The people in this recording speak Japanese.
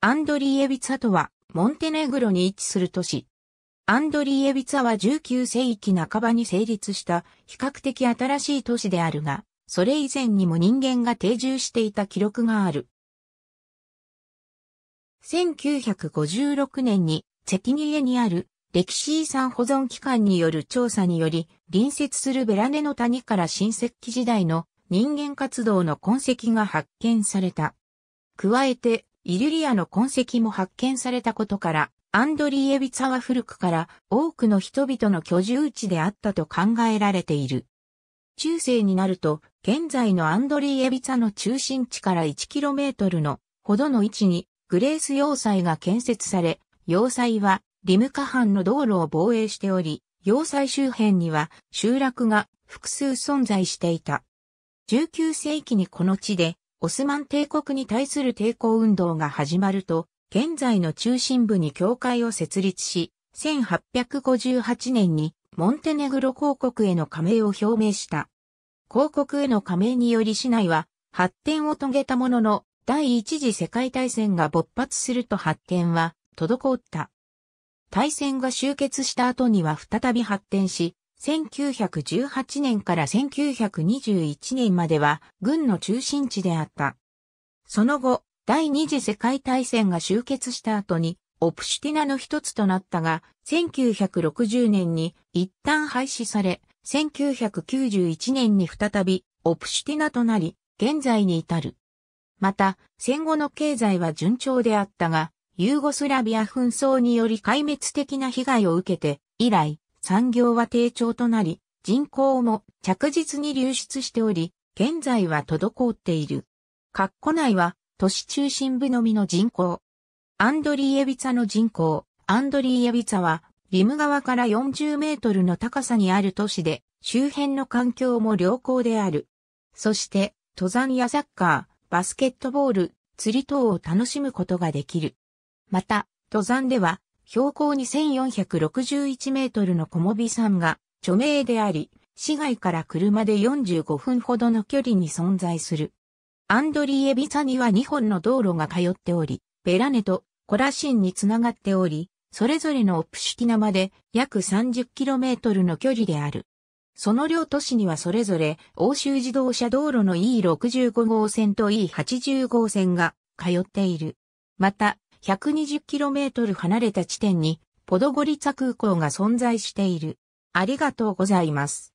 アンドリーエビツァとは、モンテネグロに位置する都市。アンドリーエビツァは19世紀半ばに成立した比較的新しい都市であるが、それ以前にも人間が定住していた記録がある。1956年に、赤ェニエにある歴史遺産保存機関による調査により、隣接するベラネの谷から新石器時代の人間活動の痕跡が発見された。加えて、イリュリアの痕跡も発見されたことから、アンドリーエビツァは古くから多くの人々の居住地であったと考えられている。中世になると、現在のアンドリーエビツァの中心地から 1km のほどの位置にグレース要塞が建設され、要塞はリムカ藩の道路を防衛しており、要塞周辺には集落が複数存在していた。19世紀にこの地でオスマン帝国に対する抵抗運動が始まると、現在の中心部に教会を設立し、1858年にモンテネグロ公国への加盟を表明した。公国への加盟により市内は発展を遂げたものの、第一次世界大戦が勃発すると発展は滞った。大戦が終結した後には再び発展し、1918年から1921年までは軍の中心地であった。その後、第二次世界大戦が終結した後に、オプシュティナの一つとなったが、1960年に一旦廃止され、1991年に再びオプシュティナとなり、現在に至る。また、戦後の経済は順調であったが、ユーゴスラビア紛争により壊滅的な被害を受けて、以来、産業は低調となり、人口も着実に流出しており、現在は滞っている。括弧内は、都市中心部のみの人口。アンドリーエビツァの人口。アンドリーエビツァは、リム川から40メートルの高さにある都市で、周辺の環境も良好である。そして、登山やサッカー、バスケットボール、釣り等を楽しむことができる。また、登山では、標高2461メートルの小モビ山が著名であり、市外から車で45分ほどの距離に存在する。アンドリーエビサには2本の道路が通っており、ベラネとコラシンにつながっており、それぞれのオプシティナまで約3 0トルの距離である。その両都市にはそれぞれ欧州自動車道路の E65 号線と E80 号線が通っている。また、120km 離れた地点にポドゴリツァ空港が存在している。ありがとうございます。